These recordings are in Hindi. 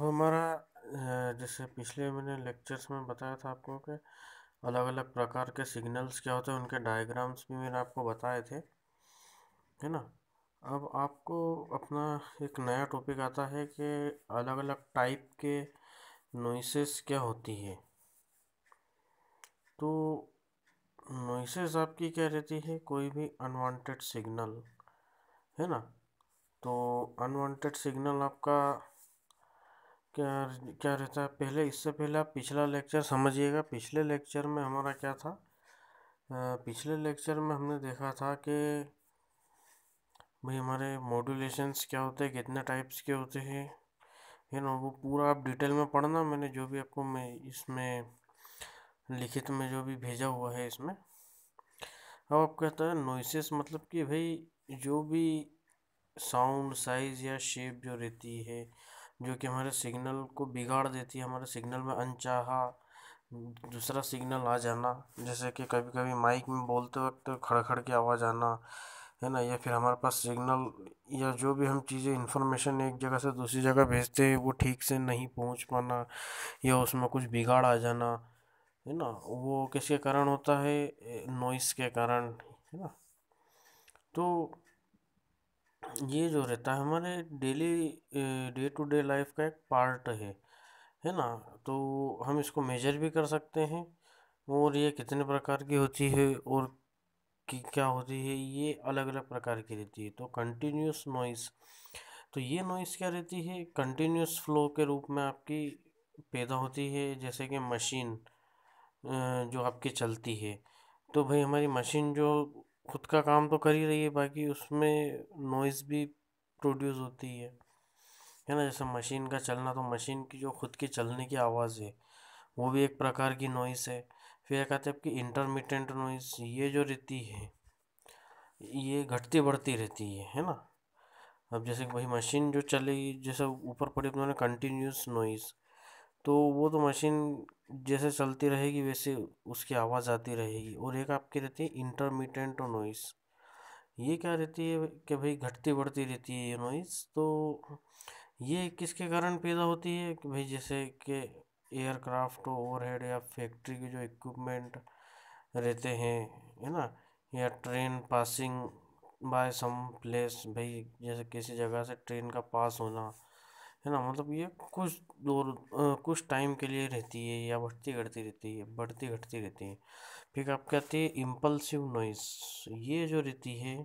तो हमारा जैसे पिछले मैंने लेक्चर्स में बताया था आपको कि अलग अलग प्रकार के सिग्नल्स क्या होते हैं उनके डायग्राम्स भी मैंने आपको बताए थे है ना अब आपको अपना एक नया टॉपिक आता है कि अलग अलग टाइप के नोइसेस क्या होती है तो नोइसेस आपकी क्या रहती है कोई भी अनवांटेड सिग्नल है ना तो अनवांटेड सिग्नल आपका क्या क्या रहता है पहले इससे पहले आप पिछला लेक्चर समझिएगा पिछले लेक्चर में हमारा क्या था पिछले लेक्चर में हमने देखा था कि भाई हमारे मॉड्यूलेशंस क्या होते हैं कितने टाइप्स के होते हैं है ना वो पूरा आप डिटेल में पढ़ना मैंने जो भी आपको मैं इसमें लिखित में जो भी भेजा हुआ है इसमें अब आप कहता है नोइसेस मतलब कि भाई जो भी साउंड साइज़ या शेप जो रहती है जो कि हमारे सिग्नल को बिगाड़ देती है हमारे सिग्नल में अनचाहा दूसरा सिग्नल आ जाना जैसे कि कभी कभी माइक में बोलते वक्त खड़खड़ की आवाज़ आना है ना या फिर हमारे पास सिग्नल या जो भी हम चीज़ें इन्फॉर्मेशन एक जगह से दूसरी जगह भेजते हैं वो ठीक से नहीं पहुंच पाना या उसमें कुछ बिगाड़ आ जाना है ना वो किसके कारण होता है नॉइस के कारण है ना तो ये जो रहता है हमारे daily day to day life का एक पार्ट है है ना तो हम इसको मेजर भी कर सकते हैं और ये कितने प्रकार की होती है और कि क्या होती है ये अलग अलग प्रकार की रहती है तो कंटिन्यूस नॉइस तो ये नॉइस क्या रहती है कंटिन्यूस फ्लो के रूप में आपकी पैदा होती है जैसे कि मशीन जो आपकी चलती है तो भाई हमारी मशीन जो खुद का काम तो कर ही रही है बाकी उसमें नॉइज़ भी प्रोड्यूस होती है है ना जैसे मशीन का चलना तो मशीन की जो खुद की चलने की आवाज़ है वो भी एक प्रकार की नॉइस है फिर कहते हैं आपकी इंटरमीडियंट नॉइस ये जो रहती है ये घटती बढ़ती रहती है है ना अब जैसे वही मशीन जो चलेगी जैसे ऊपर पड़ी तो उन्होंने कंटिन्यूस नॉइज़ तो वो तो मशीन जैसे चलती रहेगी वैसे उसकी आवाज़ आती रहेगी और एक आपकी रहती है इंटरमीडियंट नॉइज़ ये क्या रहती है कि भाई घटती बढ़ती रहती है ये नॉइज़ तो ये किसके कारण पैदा होती है कि भाई जैसे कि एयरक्राफ्ट ओवरहेड या फैक्ट्री के जो इक्विपमेंट रहते हैं है ना या train passing by some place भाई जैसे किसी जगह से ट्रेन का पास होना है ना मतलब ये कुछ दूर कुछ टाइम के लिए रहती है या बढ़ती घटती रहती है बढ़ती घटती रहती है फिर आप कहते हैं इम्पल्सिव नॉइस ये जो रहती है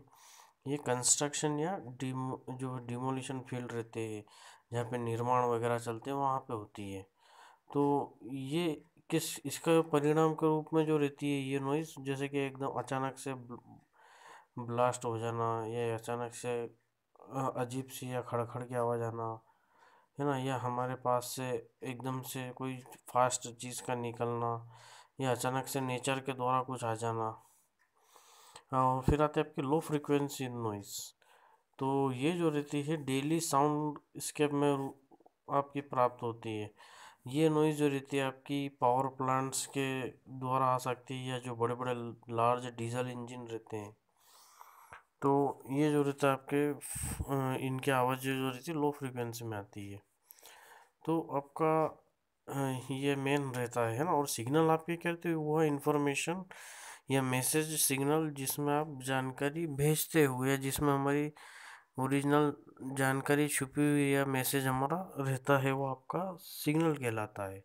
ये कंस्ट्रक्शन या डिम जो डिमोलिशन फील्ड रहते हैं जहाँ पे निर्माण वगैरह चलते हैं वहाँ पे होती है तो ये किस इसका परिणाम के रूप में जो रहती है ये नॉइज़ जैसे कि एकदम अचानक से ब्लास्ट हो जाना या अचानक से अजीब सी या खड़खड़ की आवाज़ आना है ना या हमारे पास से एकदम से कोई फास्ट चीज़ का निकलना या अचानक से नेचर के द्वारा कुछ आ जाना और फिर आते हैं आपकी लो फ्रिक्वेंसी नॉइस तो ये जो रहती है डेली साउंड स्केप में आपकी प्राप्त होती है ये नॉइज़ जो रहती है आपकी पावर प्लांट्स के द्वारा आ सकती है या जो बड़े बड़े लार्ज डीजल इंजन रहते हैं तो ये जो रहता है आपके इनकी आवाज़ जो रहती है लो फ्रिक्वेंसी में आती है तो आपका ये मेन रहता है ना और सिग्नल आपके कहते हैं वो है इन्फॉर्मेशन या मैसेज सिग्नल जिसमें आप जानकारी भेजते हुए जिसमें हमारी ओरिजिनल जानकारी छुपी हुई या मैसेज हमारा रहता है वो आपका सिग्नल कहलाता है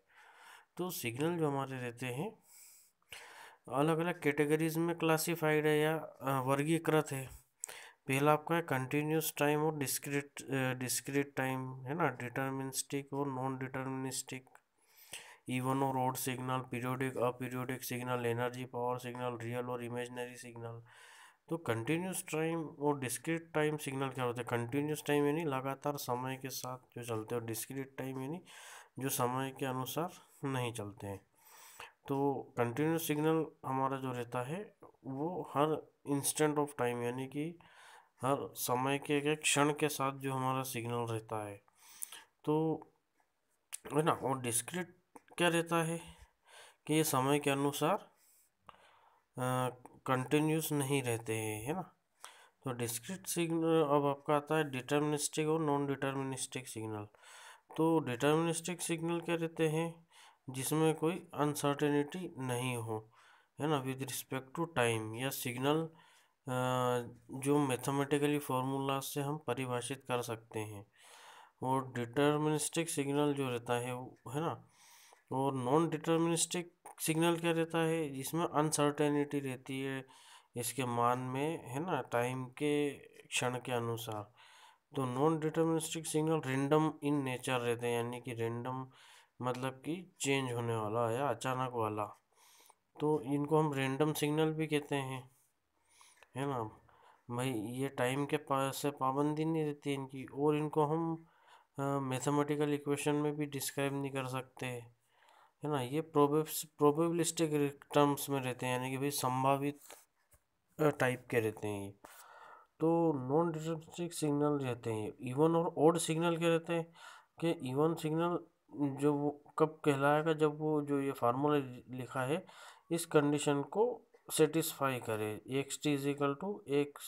तो सिग्नल जो हमारे रहते हैं अलग अलग कैटेगरीज में क्लासिफाइड है या वर्गीकृत है पहला आपका है कंटिन्यूस टाइम और डिस्क्रीट डिस्क्रीट टाइम है ना डिटर्मिनिस्टिक और नॉन डिटर्मिनिस्टिक इवन और odd signal periodic aperiodic signal energy power signal real और इमेजनरी सिग्नल तो कंटिन्यूस टाइम और डिस्क्रीट टाइम सिग्नल क्या होता है कंटिन्यूस टाइम यानी लगातार समय के साथ जो चलते हैं डिस्क्रिट डिस्क्रीट टाइम यानी जो समय के अनुसार नहीं चलते हैं तो कंटिन्यूस सिग्नल हमारा जो रहता है वो हर इंस्टेंट ऑफ टाइम यानी कि हर समय के एक क्षण के साथ जो हमारा सिग्नल रहता है तो है ना और डिस्क्रिट क्या रहता है कि ये समय के अनुसार कंटिन्यूस नहीं रहते हैं है ना तो डिस्क्रिट सिग्नल अब आपका आता है डिटर्मिनिस्टिक और नॉन डिटर्मिनिस्टिक सिग्नल तो डिटर्मिनिस्टिक सिग्नल क्या रहते हैं जिसमें कोई अनसर्टेनिटी नहीं हो है ना विद रिस्पेक्ट टू टाइम या सिग्नल जो मैथमेटिकली फॉर्मूला से हम परिभाषित कर सकते हैं और डिटर्मिनिस्टिक सिग्नल जो रहता है है ना और नॉन डिटर्मिनिस्टिक सिग्नल क्या रहता है जिसमें अनसर्टेनिटी रहती है इसके मान में है ना टाइम के क्षण के अनुसार तो non deterministic signal random in nature रहते हैं यानी कि रेंडम मतलब कि चेंज होने वाला या अचानक वाला तो इनको हम रेंडम सिग्नल भी कहते हैं है ना भाई ये टाइम के पास से पाबंदी नहीं रहती इनकी और इनको हम मैथमेटिकल इक्वेशन में भी डिस्क्राइब नहीं कर सकते है ना ये प्रोबेबलिस्टिक टर्म्स में रहते हैं यानी कि भाई संभावित टाइप के रहते हैं ये तो नॉन डिटर्मिनिस्टिक सिग्नल रहते हैं इवन और ओड सिग्नल के रहते हैं कि इवन सिग्नल जो वो कब कहलाएगा जब वो जो ये फार्मूला लिखा है इस कंडीशन को सेटिस्फाई करे x t is equal to x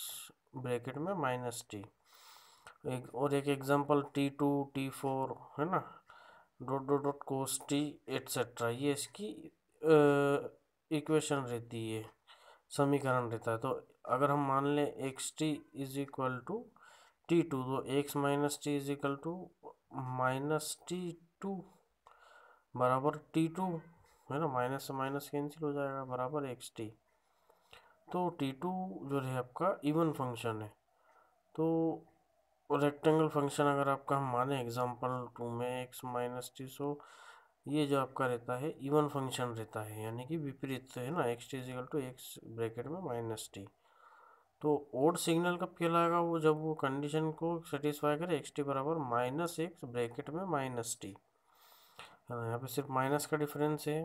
bracket में माइनस टी एक और एक example t two t four है ना dot dot dot cos t etcetera ये इसकी इक्वेशन रहती है समीकरण रहता है तो अगर हम मान लें x t is equal to t two तो x minus T is equal to minus t two बराबर टी टू है ना माइनस से माइनस कैंसिल हो जाएगा बराबर एक्स टी तो टी टू जो है आपका इवन फंक्शन है तो रेक्टेंगल फंक्शन अगर आपका हम माने एग्जांपल टू में एक्स माइनस टी सो ये जो आपका रहता है इवन फंक्शन रहता है यानी कि विपरीत है ना x t is equal to x bracket में माइनस टी तो ओड सिग्नल कब कहलाएगा वो जब वो कंडीशन को सेटिस्फाई करे एक्स टी बराबर माइनस एक्स ब्रैकेट में माइनस टी है ना यहाँ पे सिर्फ माइनस का डिफरेंस है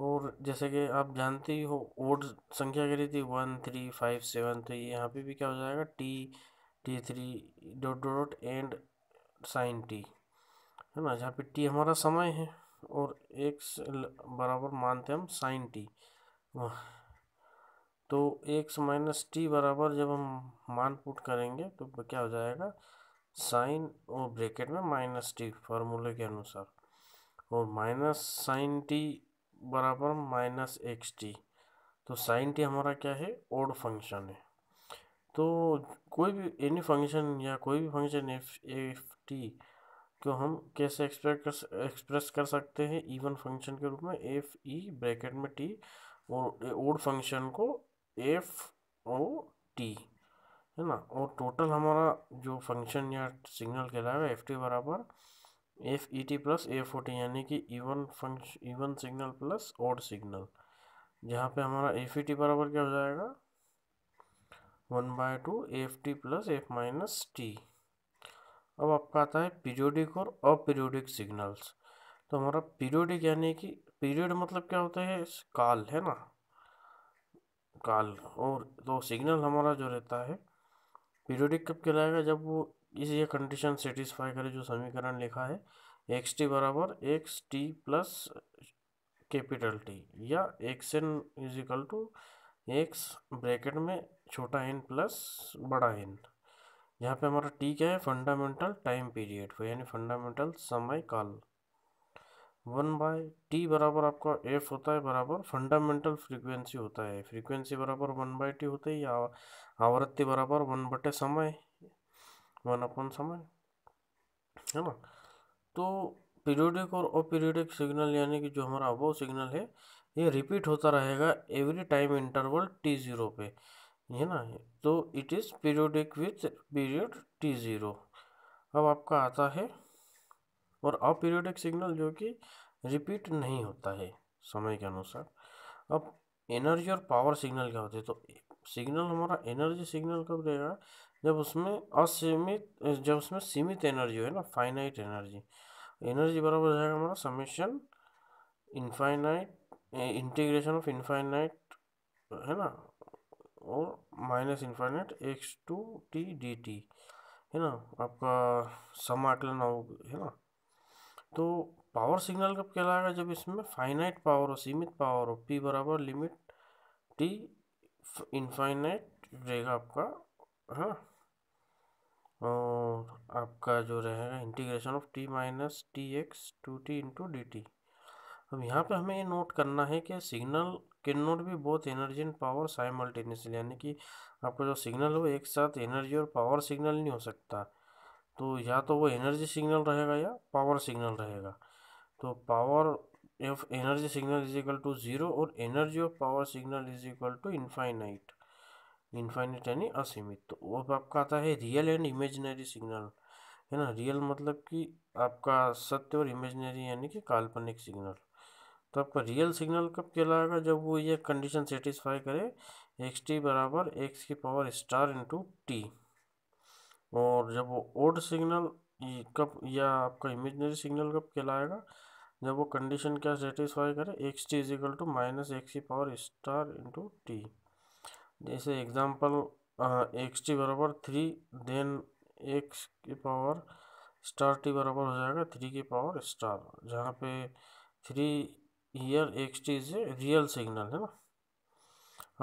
और जैसे कि आप जानते ही हो ओड संख्या करी थी वन थ्री फाइव सेवन तो ये यहाँ पे भी क्या हो जाएगा t t three dot dot and sine t है ना जहाँ पे टी हमारा समय है और एक्स बराबर मानते हम साइन टी तो एक्स माइनस टी बराबर जब हम मान पुट करेंगे तो क्या हो जाएगा साइन और ब्रैकेट में माइनस टी फार्मूले के अनुसार और माइनस साइन टी बराबर माइनस एक्स टी तो साइन टी हमारा क्या है ओड फंक्शन है तो कोई भी एनी फंक्शन या कोई भी फंक्शन एफ एफ टी को हम कैसे एक्सप्रेस कर एक्सप्रेस कर सकते हैं इवन फंक्शन के रूप में एफ ई ब्रैकेट में टी और ओड फंक्शन को एफ ओ टी है ना और टोटल हमारा जो फंक्शन या सिग्नल कहलाएगा एफ टी बराबर f e t plus a forty यानी कि इवन फंक्श even signal plus odd signal जहाँ पे हमारा एफ ई टी बराबर क्या हो जाएगा one by two f t plus f minus t अब आपका आता है पीरियोडिक और अपीरियोडिक सिग्नल्स तो हमारा पीरियोडिक यानी कि पीरियड मतलब क्या होता है काल है ना काल और तो सिग्नल हमारा जो रहता है पीरियोडिक कब कहलाएगा जब वो इस ये कंडीशन सेटिस्फाई करे जो समीकरण लिखा है एक्स टी बराबर x T plus capital T या x n is equal to x bracket में छोटा एन प्लस बड़ा एन यहाँ पे हमारा टी क्या है फंडामेंटल टाइम पीरियड यानी फंडामेंटल समय काल वन बाय टी बराबर आपका एफ होता है बराबर फंडामेंटल फ्रीक्वेंसी होता है फ्रीक्वेंसी बराबर वन बाय टी होता है या आवृत्ति बराबर वन बटे समय वन अपॉन समय है ना तो पीरियोडिक और अपीरियोडिक सिग्नल यानी कि जो हमारा अबो सिग्नल है ये रिपीट होता रहेगा every time interval t zero पे है ना तो it is periodic with period t zero अब आपका आता है और अपीरियोडिक सिग्नल जो कि रिपीट नहीं होता है समय के अनुसार अब एनर्जी और पावर सिग्नल क्या होते हैं तो सिग्नल हमारा एनर्जी सिग्नल कब देगा जब उसमें असीमित जब उसमें सीमित एनर्जी हो है ना फाइनाइट एनर्जी एनर्जी बराबर हो जाएगा हमारा summation infinite integration of infinite है ना और minus infinite x two t d t है ना आपका समाकलन हो है ना तो पावर सिग्नल कब कहलाएगा जब इसमें फाइनाइट पावर हो सीमित पावर हो पी बराबर लिमिट टी इनफाइनाइट रहेगा आपका है ना और आपका जो रहेगा integration of t minus t x two t into d t अब यहाँ पे हमें ये नोट करना है कि सिग्नल कैन नोट भी बहुत एनर्जी एंड पावर साइमल्टेनियसली यानी कि आपका जो सिग्नल है वो एक साथ एनर्जी और पावर सिग्नल नहीं हो सकता तो या तो वो एनर्जी सिग्नल रहेगा या पावर सिग्नल रहेगा तो power of energy signal is equal to zero और energy of power signal is equal to infinite infinite यानी असीमित तो अब आपका आता है रियल एंड इमेजिनरी सिग्नल है ना रियल मतलब कि आपका सत्य और इमेजिनरी यानी कि काल्पनिक सिग्नल तो आपका रियल सिग्नल कब कहलाएगा जब वो ये कंडीशन सेटिस्फाई करे एक्स टी बराबर एक्स की पावर स्टार इंटू टी और जब वो ओड सिग्नल कब या आपका इमेजनरी सिग्नल कब कहलाएगा जब वो कंडीशन क्या सेटिस्फाई करे x t is equal to minus x की पावर स्टार इंटू टी जैसे एग्जाम्पल एक्स टी बराबर थ्री देन एक्स की पावर स्टार टी बराबर हो जाएगा थ्री की पावर स्टार जहाँ पे थ्री ईयर x t is real signal है ना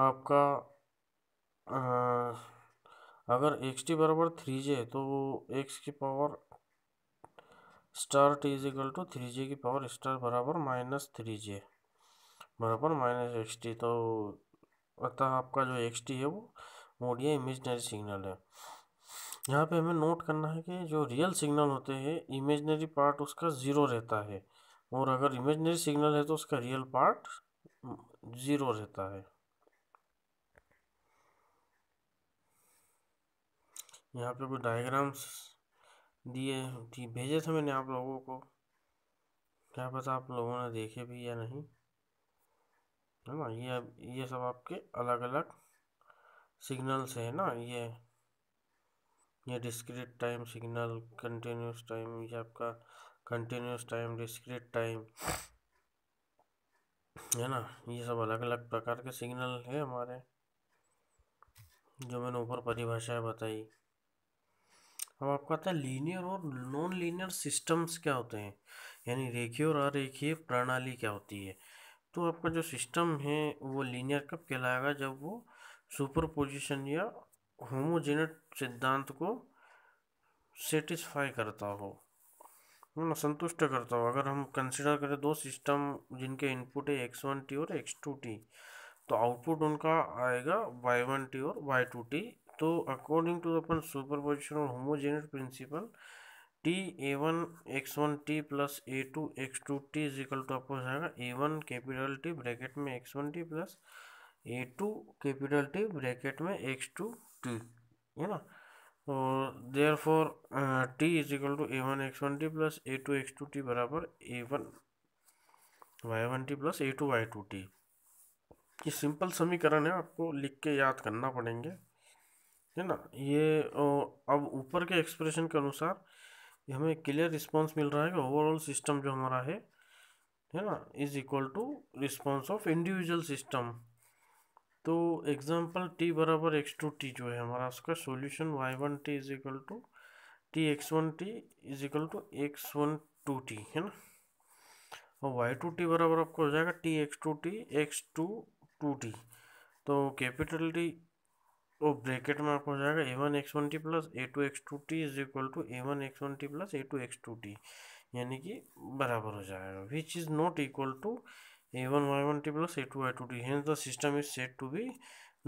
आपका आ, अगर एक्स टी बराबर थ्री जे तो एक्स की power star t is equal to three j की पावर स्टार बराबर माइनस थ्री जे बराबर माइनस एक्स टी तो अतः आपका जो एक्स है वो मोडिया इमेजनरी सिग्नल है यहाँ पे हमें नोट करना है कि जो रियल सिग्नल होते हैं इमेजनरी पार्ट उसका ज़ीरो रहता है और अगर इमेजनरी सिग्नल है तो उसका रियल पार्ट ज़ीरो रहता है यहाँ पे कुछ डायग्राम्स दिए भेजे थे मैंने आप लोगों को क्या पता आप लोगों ने देखे भी या नहीं है ना ये ये सब आपके अलग अलग सिग्नल्स है ना ये ये discrete time signal continuous time ये आपका कंटिन्यूस टाइम डिस्क्रीट टाइम है ना ये सब अलग अलग प्रकार के सिग्नल है हमारे जो मैंने ऊपर परिभाषाएं बताई अब आपको आता है लीनियर और नॉन लीनियर सिस्टम्स क्या होते हैं यानी रेखीय और अरेखीय प्रणाली क्या होती है तो आपका जो सिस्टम है वो लीनियर कब कहलाएगा जब वो सुपरपोजिशन या होमोजेनेट सिद्धांत को सेटिस्फाई करता हो ना संतुष्ट करता हो अगर हम कंसिडर करें दो सिस्टम जिनके इनपुट है एक्स वन टी और एक्स टू टी तो आउटपुट उनका आएगा वाई वन टी और वाई टू टी तो अकॉर्डिंग टू अपन सुपरपोजिशन और homogeneity principle t a one x one T plus A two x two T is equal to आपको जाएगा ए वन कैपिटल टी ब्रैकेट में एक्स वन टी प्लस ए टू कैपिटल टी ब्रैकेट में एक्स टू टी है ना और there for t is equal to A one x one T plus A two x two t बराबर a one Y one T plus A two Y two t ये सिंपल समीकरण है आपको लिख के याद करना पड़ेंगे है ना ये अब ऊपर के एक्सप्रेशन के अनुसार हमें क्लियर रिस्पॉन्स मिल रहा है कि ओवरऑल सिस्टम जो हमारा है है ना is equal to response of individual system तो एग्जाम्पल टी बराबर एक्स टू टी जो है हमारा उसका solution y one t is equal to T x one t is equal to x one two t है ना और वाई टू टी बराबर आपको हो जाएगा T x two T x two two T तो कैपिटल टी वो तो ब्रैकेट में आपको हो जाएगा ए one x one T plus A two x two T is equal to A one x one T plus A two x two T यानी कि बराबर हो जाएगा which is not equal to A one Y one T plus A two Y two T hence the system is set to be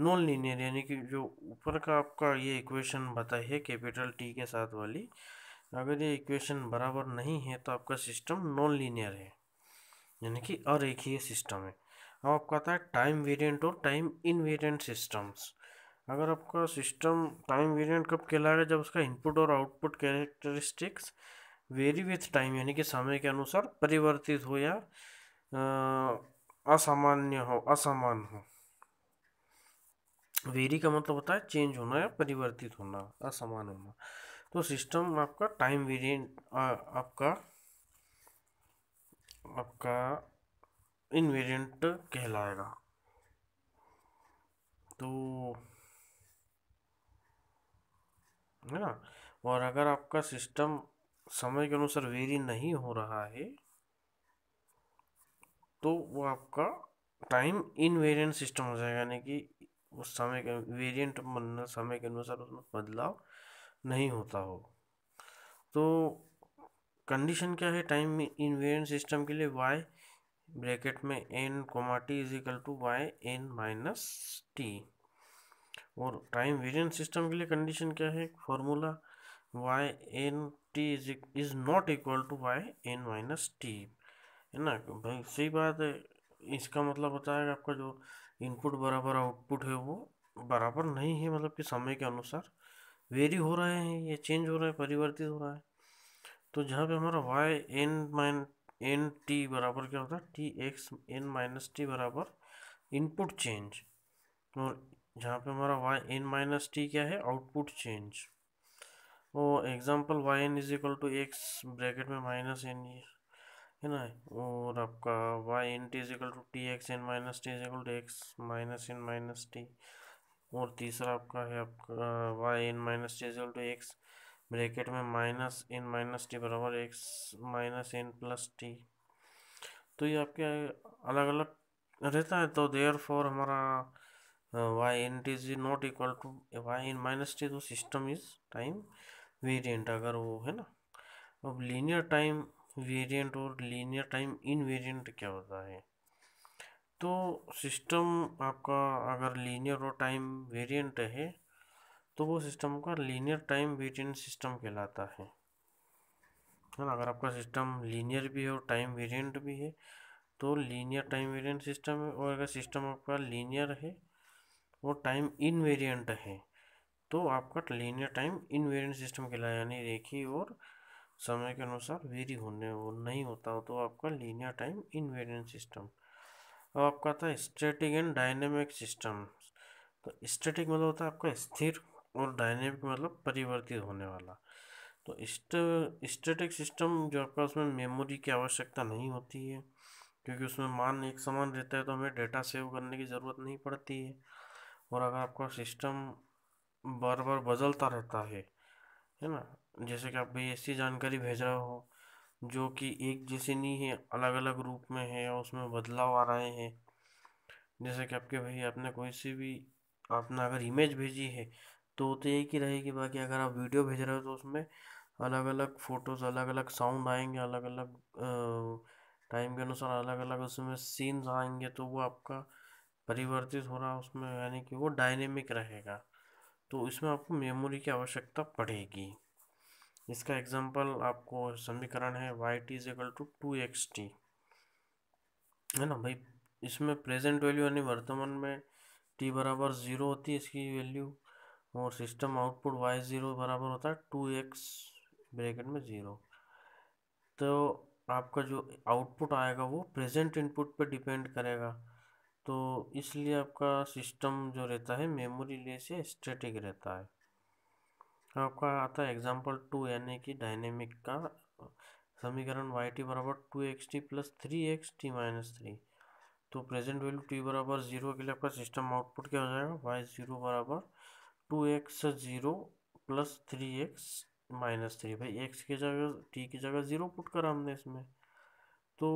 non linear यानी कि जो ऊपर का आपका ये इक्वेशन बताई है कैपिटल टी के साथ वाली अगर ये इक्वेशन बराबर नहीं है तो आपका सिस्टम नॉन लीनियर है यानी कि अरेखीय सिस्टम है अब आपको आता है टाइम वेरिएंट और टाइम इनवेरिएंट सिस्टम्स अगर आपका सिस्टम टाइम वेरिएंट कब कहलाएगा जब उसका इनपुट और output characteristics vary with time यानी कि समय के अनुसार परिवर्तित हो या असामान्य हो असमान हो वेरी का मतलब होता है चेंज होना या परिवर्तित होना असमान होना तो सिस्टम आपका टाइम वेरिएंट आपका आपका इनवेरिएंट कहलाएगा तो है ना और अगर आपका सिस्टम समय के अनुसार वेरी नहीं हो रहा है तो वो आपका टाइम इन वेरियंट सिस्टम हो जाएगा यानी कि उस समय के बनना समय के अनुसार उसमें बदलाव नहीं होता हो तो कंडीशन क्या है टाइम इन वेरियंट सिस्टम के लिए वाई ब्रैकेट में N comma T is equal to Y N minus T और टाइम वेरिएंट सिस्टम के लिए कंडीशन क्या है formula Y N T is is not equal to Y N minus T है ना भाई सही बात है इसका मतलब बताएगा आपका जो इनपुट बराबर आउटपुट है वो बराबर नहीं है मतलब कि समय के अनुसार वेरी हो रहे हैं ये चेंज हो रहा है परिवर्तित हो रहा है तो जहाँ पे हमारा Y N minus N T बराबर क्या होता है T X N minus T बराबर इनपुट चेंज और जहाँ पे हमारा वाई एन माइनस टी क्या है आउटपुट चेंज वो example Y N is equal to x bracket में माइनस एन है ना और आपका Y N T is equal to T X N minus T is equal to X minus N minus T और तीसरा आपका है आपका Y N minus T is equal to x bracket में माइनस एन माइनस टी बराबर X minus N plus T तो ये आपके अलग अलग रहता है तो देयर फॉर हमारा Y uh, N n is not equal to y n minus T तो सिस्टम इज टाइम वेरिएंट अगर वो है ना अब लीनियर टाइम वेरिएंट और लीनियर टाइम इन वेरिएंट क्या होता है तो सिस्टम आपका अगर लीनियर और टाइम वेरिएंट है तो वो सिस्टम का लीनियर टाइम वेरिएंट सिस्टम कहलाता है है ना अगर आपका सिस्टम लीनियर भी है और टाइम वेरिएंट भी है तो लीनियर टाइम वेरिएंट सिस्टम है और अगर सिस्टम आपका लीनियर है वो टाइम वेरियंट है तो आपका लीनियर टाइम वेरियंट सिस्टम कहलाया यानी रेखी और समय के अनुसार वेरी होने वो नहीं होता हो तो आपका लीनियर टाइम इनवेरियंट सिस्टम अब आपका था स्टैटिक एंड डायनेमिक सिस्टम तो स्टैटिक मतलब होता है आपका स्थिर और डायनेमिक मतलब परिवर्तित होने वाला तो स्टैटिक सिस्टम जो आपका उसमें मेमोरी की आवश्यकता नहीं होती है क्योंकि उसमें मान एक समान रहता है तो हमें डेटा सेव करने की ज़रूरत नहीं पड़ती है और अगर आपका सिस्टम बार बार बदलता रहता है है ना जैसे कि आप भाई ऐसी जानकारी भेज रहे हो जो कि एक जैसे नहीं है अलग अलग रूप में है और उसमें बदलाव आ रहे हैं जैसे कि आपके भाई आपने कोई सी भी आपने अगर इमेज भेजी है तो तो एक ही रहेगी बाकी अगर आप वीडियो भेज रहे हो तो उसमें अलग अलग फ़ोटोज़ अलग अलग साउंड आएंगे अलग अलग टाइम के अनुसार अलग अलग उसमें सीन्स आएंगे तो वो आपका परिवर्तित हो रहा उसमें यानी कि वो डायनेमिक रहेगा तो इसमें आपको मेमोरी की आवश्यकता पड़ेगी इसका एग्जांपल आपको समीकरण है Y T is equal to two X T है ना भाई इसमें प्रेजेंट वैल्यू यानी वर्तमान में टी बराबर ज़ीरो होती है इसकी वैल्यू और सिस्टम आउटपुट वाई ज़ीरो बराबर होता है टू एक्स ब्रेकेट में ज़ीरो तो आपका जो आउटपुट आएगा वो प्रेजेंट इनपुट पे डिपेंड करेगा तो इसलिए आपका सिस्टम जो रहता है मेमोरी लेस या स्टेटिक रहता है आपका आता है एग्जाम्पल टू यानी कि डायनेमिक का समीकरण वाई टी बराबर two X T plus three X T minus three तो प्रेजेंट वैल्यू टी बराबर ज़ीरो के लिए आपका सिस्टम आउटपुट क्या हो जाएगा वाई ज़ीरो बराबर two X zero plus three X minus three भाई एक्स की जगह टी की जगह ज़ीरो पुट करा हमने इसमें तो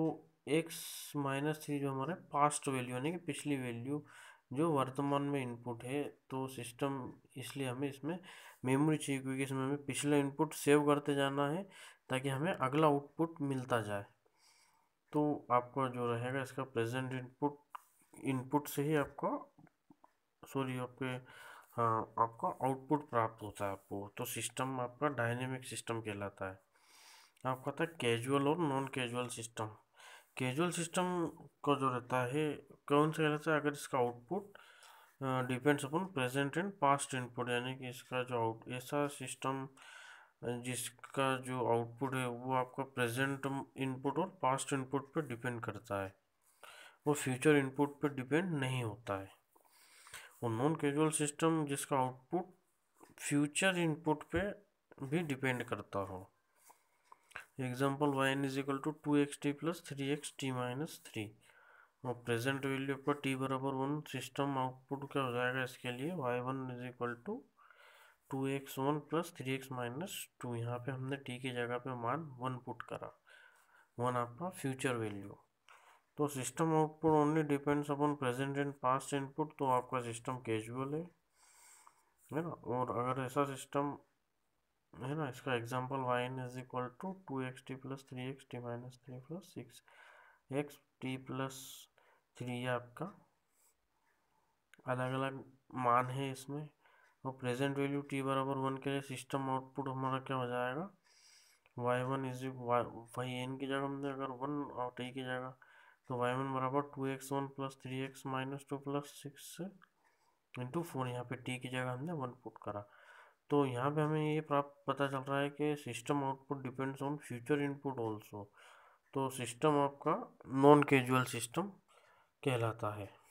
एक्स माइनस थ्री जो हमारा पास्ट वैल्यू यानी कि पिछली वैल्यू जो वर्तमान में इनपुट है तो सिस्टम इसलिए हमें इसमें मेमोरी चाहिए क्योंकि इसमें हमें पिछला इनपुट सेव करते जाना है ताकि हमें अगला आउटपुट मिलता जाए तो आपका जो रहेगा इसका प्रेजेंट इनपुट इनपुट से ही आपका सॉरी आपके हाँ आपका आउटपुट प्राप्त होता है आपको तो सिस्टम आपका डायनेमिक सिस्टम कहलाता है आपका था कैजुअल और non causal system causal system का जो रहता है कौन सा रहता है अगर इसका output depends upon present and past input यानी कि इसका जो आउट ऐसा सिस्टम जिसका जो आउटपुट है वो आपका प्रेजेंट इनपुट और पास्ट इनपुट पर डिपेंड करता है वो फ्यूचर इनपुट पर डिपेंड नहीं होता है और नॉन कैजुअल सिस्टम जिसका आउटपुट फ्यूचर इनपुट पे भी डिपेंड करता हो example N is equal to two X T plus three X T minus three और प्रेजेंट वैल्यू पर टी बराबर वन सिस्टम आउटपुट क्या हो जाएगा इसके लिए Y one is equal to two x one plus three X minus two यहाँ पर हमने टी की जगह पे मान वन पुट करा वन आपका फ्यूचर वैल्यू तो system output only depends upon present and past input तो आपका सिस्टम कैजुअल है है ना और अगर ऐसा सिस्टम है ना इसका example Y N is equal to two X T plus three X T minus three plus six X T plus three है आपका अलग अलग मान है इसमें और प्रेजेंट वैल्यू टी बराबर वन के लिए सिस्टम आउटपुट हमारा क्या हो जाएगा Y one is Y Y N की जगह हमने अगर वन और टी की जगह तो वाई वन बराबर two x one plus three X minus two plus six into four यहाँ पे टी की जगह हमने वन पुट करा तो यहाँ पे हमें ये प्राप्त पता चल रहा है कि system output depends on future input also तो सिस्टम आपका नॉन कैजुअल सिस्टम कहलाता है